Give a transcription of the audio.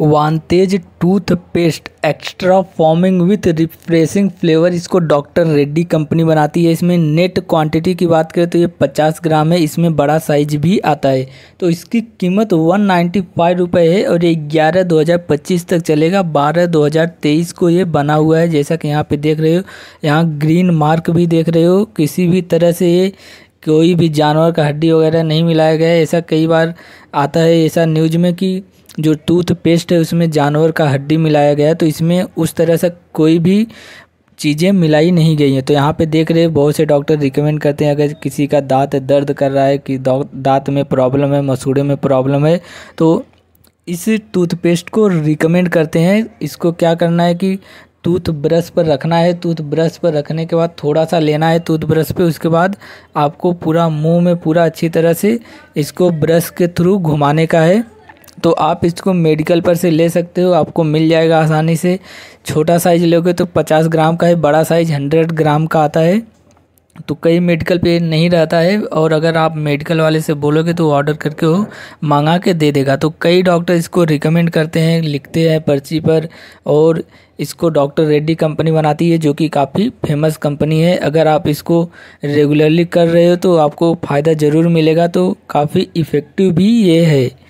वानतेज toothpaste extra foaming with refreshing flavour इसको doctor Reddy company बनाती है इसमें नेट क्वांटिटी की बात करें तो ये 50 ग्राम है इसमें बड़ा साइज भी आता है तो इसकी कीमत वन नाइन्टी फाइव रुपये है और ये ग्यारह दो हज़ार पच्चीस तक चलेगा बारह दो हज़ार तेईस को ये बना हुआ है जैसा कि यहाँ पे देख रहे हो यहाँ ग्रीन मार्क भी देख रहे हो किसी भी तरह से ये कोई भी जानवर का हड्डी वगैरह नहीं मिलाया गया है ऐसा कई बार आता है ऐसा न्यूज में कि जो टूथपेस्ट है उसमें जानवर का हड्डी मिलाया गया तो इसमें उस तरह से कोई भी चीज़ें मिलाई नहीं गई हैं तो यहाँ पे देख रहे बहुत से डॉक्टर रिकमेंड करते हैं अगर किसी का दांत दर्द कर रहा है कि दांत में प्रॉब्लम है मसूड़े में प्रॉब्लम है तो इस टूथपेस्ट को रिकमेंड करते हैं इसको क्या करना है कि टूथ ब्रश पर रखना है टूथ ब्रश पर रखने के बाद थोड़ा सा लेना है टूथ ब्रश पे उसके बाद आपको पूरा मुंह में पूरा अच्छी तरह से इसको ब्रश के थ्रू घुमाने का है तो आप इसको मेडिकल पर से ले सकते हो आपको मिल जाएगा आसानी से छोटा साइज़ लोगे तो पचास ग्राम का है बड़ा साइज़ हंड्रेड ग्राम का आता है तो कई मेडिकल पे नहीं रहता है और अगर आप मेडिकल वाले से बोलोगे तो ऑर्डर करके वो मांगा के दे देगा तो कई डॉक्टर इसको रिकमेंड करते हैं लिखते हैं पर्ची पर और इसको डॉक्टर रेड्डी कंपनी बनाती है जो कि काफ़ी फेमस कंपनी है अगर आप इसको रेगुलरली कर रहे हो तो आपको फ़ायदा ज़रूर मिलेगा तो काफ़ी इफ़ेक्टिव भी ये है